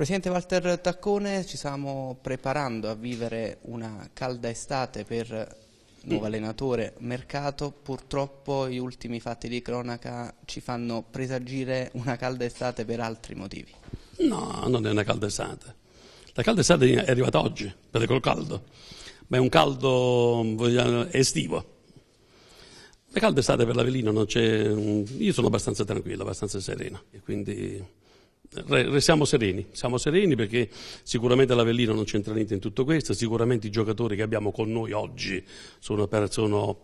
Presidente Walter Taccone, ci stiamo preparando a vivere una calda estate per nuovo allenatore, mercato, purtroppo gli ultimi fatti di cronaca ci fanno presagire una calda estate per altri motivi. No, non è una calda estate. La calda estate è arrivata oggi, per col caldo, ma è un caldo estivo. La calda estate per l'Avellino non c'è... Io sono abbastanza tranquillo, abbastanza sereno, E quindi Restiamo sereni, siamo sereni perché sicuramente l'Avellino non c'entra niente in tutto questo, sicuramente i giocatori che abbiamo con noi oggi sono, sono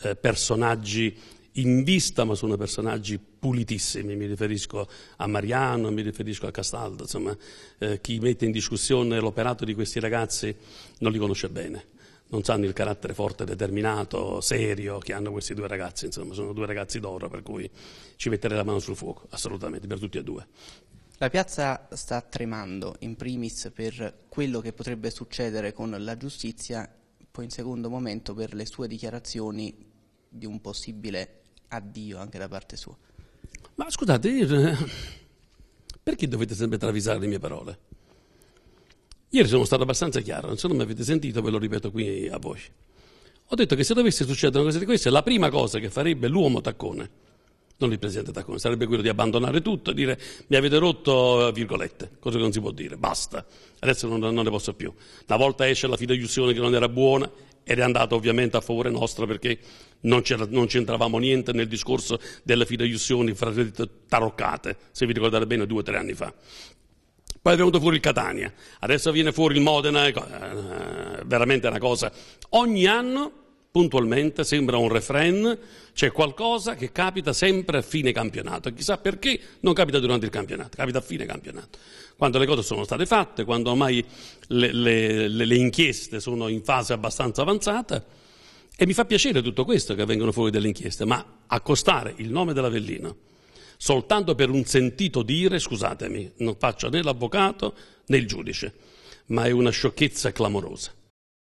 eh, personaggi in vista ma sono personaggi pulitissimi, mi riferisco a Mariano, mi riferisco a Castaldo, insomma eh, chi mette in discussione l'operato di questi ragazzi non li conosce bene, non sanno il carattere forte, determinato, serio che hanno questi due ragazzi, insomma sono due ragazzi d'oro per cui ci metterei la mano sul fuoco, assolutamente, per tutti e due. La piazza sta tremando, in primis per quello che potrebbe succedere con la giustizia, poi in secondo momento per le sue dichiarazioni di un possibile addio anche da parte sua. Ma scusate, eh, perché dovete sempre travisare le mie parole? Ieri sono stato abbastanza chiaro, non so se mi avete sentito, ve lo ripeto qui a voce. Ho detto che se dovesse succedere una cosa di questa, la prima cosa che farebbe l'uomo taccone non il Presidente D'Accordo, sarebbe quello di abbandonare tutto e dire mi avete rotto, eh, virgolette, cosa che non si può dire, basta, adesso non, non ne posso più. Una volta esce la fideiussione che non era buona ed è andata ovviamente a favore nostro perché non, non c'entravamo niente nel discorso delle fideiussioni fra le taroccate, se vi ricordate bene, due o tre anni fa. Poi è venuto fuori il Catania, adesso viene fuori il Modena, eh, veramente è una cosa. Ogni anno puntualmente, sembra un refrain, c'è qualcosa che capita sempre a fine campionato. Chissà perché non capita durante il campionato, capita a fine campionato. Quando le cose sono state fatte, quando ormai le, le, le inchieste sono in fase abbastanza avanzata. E mi fa piacere tutto questo che vengono fuori delle inchieste, ma accostare il nome dell'Avellino soltanto per un sentito dire, scusatemi, non faccio né l'avvocato né il giudice, ma è una sciocchezza clamorosa.